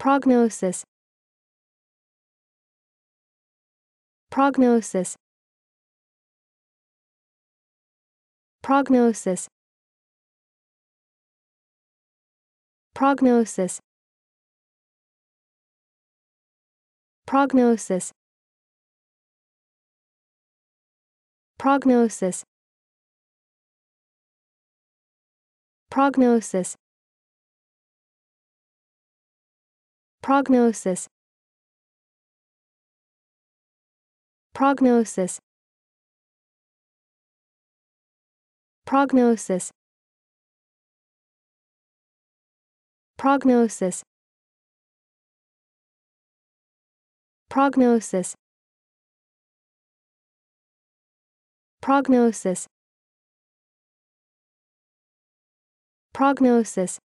Prognosis Prognosis Prognosis Prognosis Prognosis Prognosis Prognosis Prognosis Prognosis Prognosis Prognosis Prognosis Prognosis Prognosis